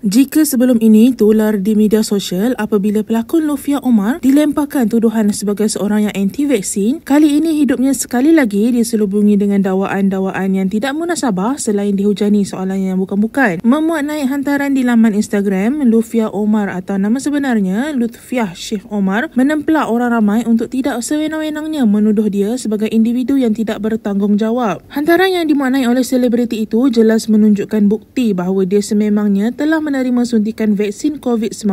Jika sebelum ini tular di media sosial apabila pelakon Lofia Omar dilemparkan tuduhan sebagai seorang yang anti-vaksin, kali ini hidupnya sekali lagi diselubungi dengan dawaan-dawaan yang tidak munasabah selain dihujani soalan yang bukan-bukan. Memuat naik hantaran di laman Instagram, Lufia Omar atau nama sebenarnya Lutfiah Syekh Omar menemplak orang ramai untuk tidak sewenang-wenangnya menuduh dia sebagai individu yang tidak bertanggungjawab. Hantaran yang dimuat naik oleh selebriti itu jelas menunjukkan bukti bahawa dia sememangnya telah menerima suntikan vaksin COVID-19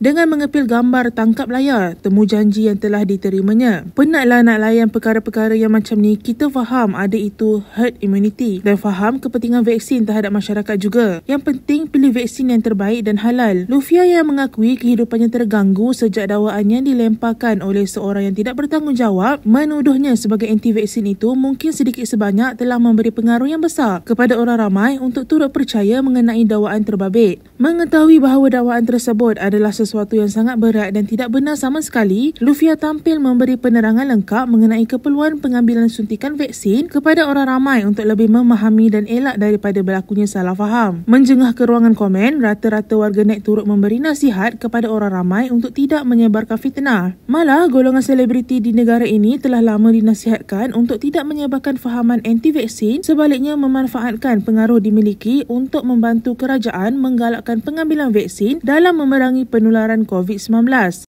dengan mengepil gambar tangkap layar temu janji yang telah diterimanya. Penatlah nak layan perkara-perkara yang macam ni, kita faham ada itu herd immunity dan faham kepentingan vaksin terhadap masyarakat juga. Yang penting pilih vaksin yang terbaik dan halal. Lufia yang mengakui kehidupannya terganggu sejak dawaan dilemparkan oleh seorang yang tidak bertanggungjawab menuduhnya sebagai anti vaksin itu mungkin sedikit sebanyak telah memberi pengaruh yang besar kepada orang ramai untuk turut percaya mengenai dawaan terbabit. Mengetahui bahawa dakwaan tersebut adalah sesuatu yang sangat berat dan tidak benar sama sekali, Lufia tampil memberi penerangan lengkap mengenai keperluan pengambilan suntikan vaksin kepada orang ramai untuk lebih memahami dan elak daripada berlakunya salah faham. Menjengah ke ruangan komen, rata-rata warga net turut memberi nasihat kepada orang ramai untuk tidak menyebarkan fitnah. Malah, golongan selebriti di negara ini telah lama dinasihatkan untuk tidak menyebarkan fahaman anti-vaksin sebaliknya memanfaatkan pengaruh dimiliki untuk membantu kerajaan menggalakkan kebijakan pengambilan vaksin dalam memerangi penularan COVID-19.